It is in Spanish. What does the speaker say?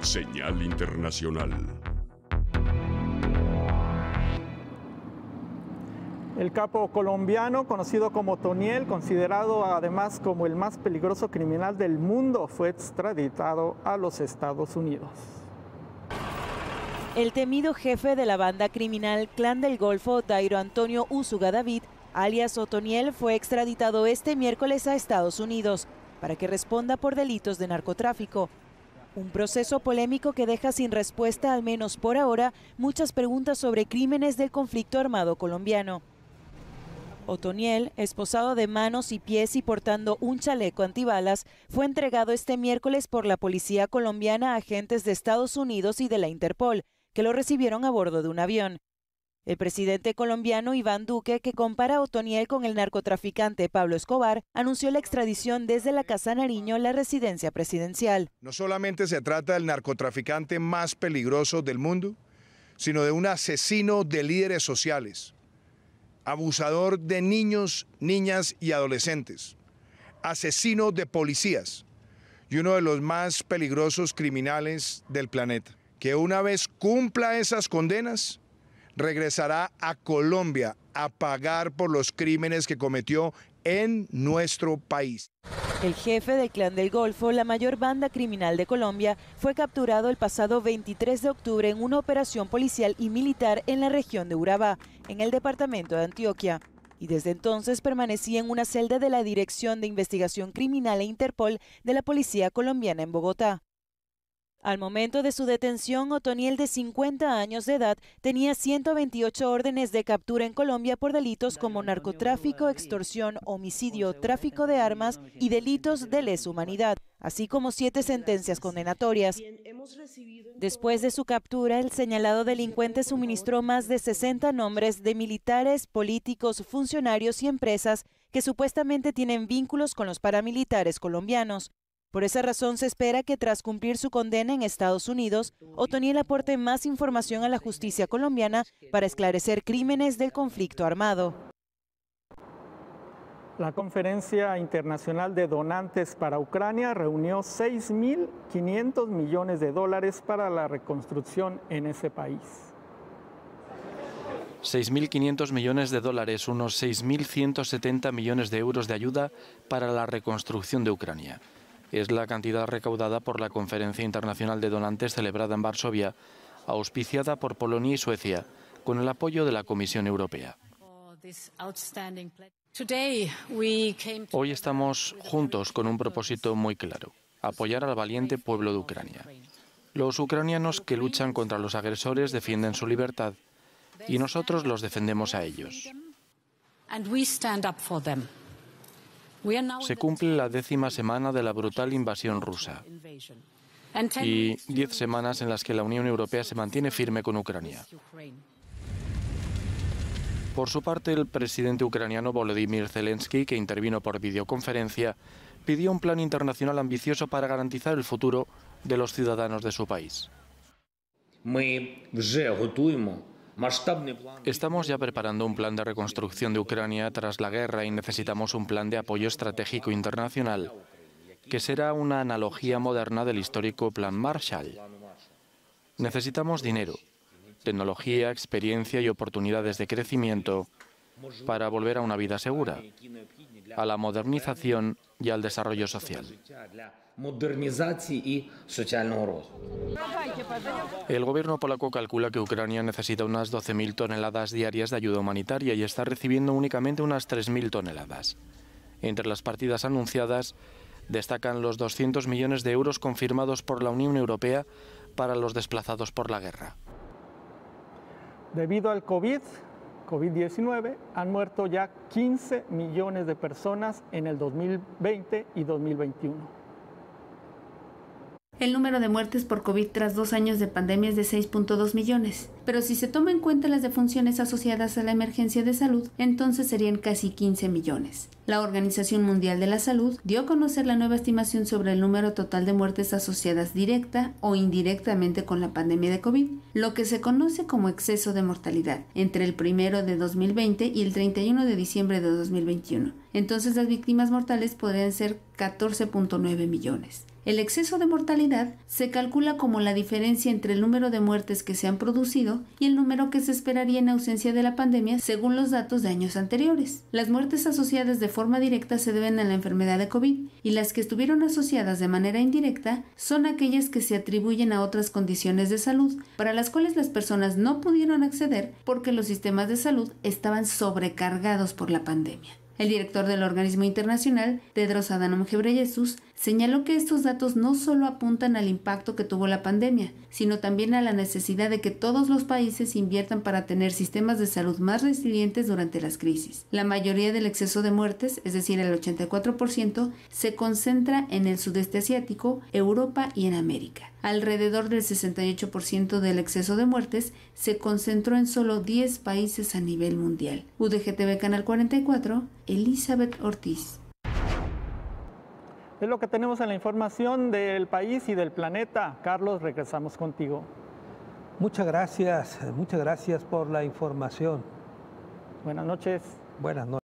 Señal Internacional. El capo colombiano, conocido como Toniel, considerado además como el más peligroso criminal del mundo, fue extraditado a los Estados Unidos. El temido jefe de la banda criminal Clan del Golfo, Dairo Antonio Usuga David, alias Otoniel, fue extraditado este miércoles a Estados Unidos para que responda por delitos de narcotráfico. Un proceso polémico que deja sin respuesta, al menos por ahora, muchas preguntas sobre crímenes del conflicto armado colombiano. Otoniel, esposado de manos y pies y portando un chaleco antibalas, fue entregado este miércoles por la policía colombiana a agentes de Estados Unidos y de la Interpol, que lo recibieron a bordo de un avión. El presidente colombiano Iván Duque, que compara a Otoniel con el narcotraficante Pablo Escobar, anunció la extradición desde la Casa Nariño, la residencia presidencial. No solamente se trata del narcotraficante más peligroso del mundo, sino de un asesino de líderes sociales, abusador de niños, niñas y adolescentes, asesino de policías y uno de los más peligrosos criminales del planeta. Que una vez cumpla esas condenas, regresará a Colombia a pagar por los crímenes que cometió en nuestro país. El jefe del Clan del Golfo, la mayor banda criminal de Colombia, fue capturado el pasado 23 de octubre en una operación policial y militar en la región de Urabá, en el departamento de Antioquia. Y desde entonces permanecía en una celda de la Dirección de Investigación Criminal e Interpol de la Policía Colombiana en Bogotá. Al momento de su detención, Otoniel, de 50 años de edad, tenía 128 órdenes de captura en Colombia por delitos como narcotráfico, extorsión, homicidio, tráfico de armas y delitos de lesa humanidad, así como siete sentencias condenatorias. Después de su captura, el señalado delincuente suministró más de 60 nombres de militares, políticos, funcionarios y empresas que supuestamente tienen vínculos con los paramilitares colombianos. Por esa razón se espera que tras cumplir su condena en Estados Unidos, Otoniel aporte más información a la justicia colombiana para esclarecer crímenes del conflicto armado. La Conferencia Internacional de Donantes para Ucrania reunió 6.500 millones de dólares para la reconstrucción en ese país. 6.500 millones de dólares, unos 6.170 millones de euros de ayuda para la reconstrucción de Ucrania es la cantidad recaudada por la Conferencia Internacional de Donantes celebrada en Varsovia, auspiciada por Polonia y Suecia, con el apoyo de la Comisión Europea. Hoy estamos juntos con un propósito muy claro, apoyar al valiente pueblo de Ucrania. Los ucranianos que luchan contra los agresores defienden su libertad y nosotros los defendemos a ellos. Se cumple la décima semana de la brutal invasión rusa y diez semanas en las que la Unión Europea se mantiene firme con Ucrania. Por su parte, el presidente ucraniano Volodymyr Zelensky, que intervino por videoconferencia, pidió un plan internacional ambicioso para garantizar el futuro de los ciudadanos de su país. Estamos ya preparando un plan de reconstrucción de Ucrania tras la guerra y necesitamos un plan de apoyo estratégico internacional, que será una analogía moderna del histórico Plan Marshall. Necesitamos dinero, tecnología, experiencia y oportunidades de crecimiento para volver a una vida segura, a la modernización y al desarrollo social. El gobierno polaco calcula que Ucrania necesita unas 12.000 toneladas diarias de ayuda humanitaria y está recibiendo únicamente unas 3.000 toneladas. Entre las partidas anunciadas destacan los 200 millones de euros confirmados por la Unión Europea para los desplazados por la guerra. Debido al COVID, 19 han muerto ya 15 millones de personas en el 2020 y 2021. El número de muertes por COVID tras dos años de pandemia es de 6.2 millones, pero si se toma en cuenta las defunciones asociadas a la emergencia de salud, entonces serían casi 15 millones. La Organización Mundial de la Salud dio a conocer la nueva estimación sobre el número total de muertes asociadas directa o indirectamente con la pandemia de COVID, lo que se conoce como exceso de mortalidad, entre el 1 de 2020 y el 31 de diciembre de 2021. Entonces las víctimas mortales podrían ser 14.9 millones. El exceso de mortalidad se calcula como la diferencia entre el número de muertes que se han producido y el número que se esperaría en ausencia de la pandemia según los datos de años anteriores. Las muertes asociadas de forma directa se deben a la enfermedad de COVID y las que estuvieron asociadas de manera indirecta son aquellas que se atribuyen a otras condiciones de salud para las cuales las personas no pudieron acceder porque los sistemas de salud estaban sobrecargados por la pandemia. El director del organismo internacional, Tedros Adhanom Ghebreyesus, Señaló que estos datos no solo apuntan al impacto que tuvo la pandemia, sino también a la necesidad de que todos los países inviertan para tener sistemas de salud más resilientes durante las crisis. La mayoría del exceso de muertes, es decir, el 84%, se concentra en el sudeste asiático, Europa y en América. Alrededor del 68% del exceso de muertes se concentró en solo 10 países a nivel mundial. UDGTV Canal 44, Elizabeth Ortiz. Es lo que tenemos en la información del país y del planeta. Carlos, regresamos contigo. Muchas gracias, muchas gracias por la información. Buenas noches. Buenas noches.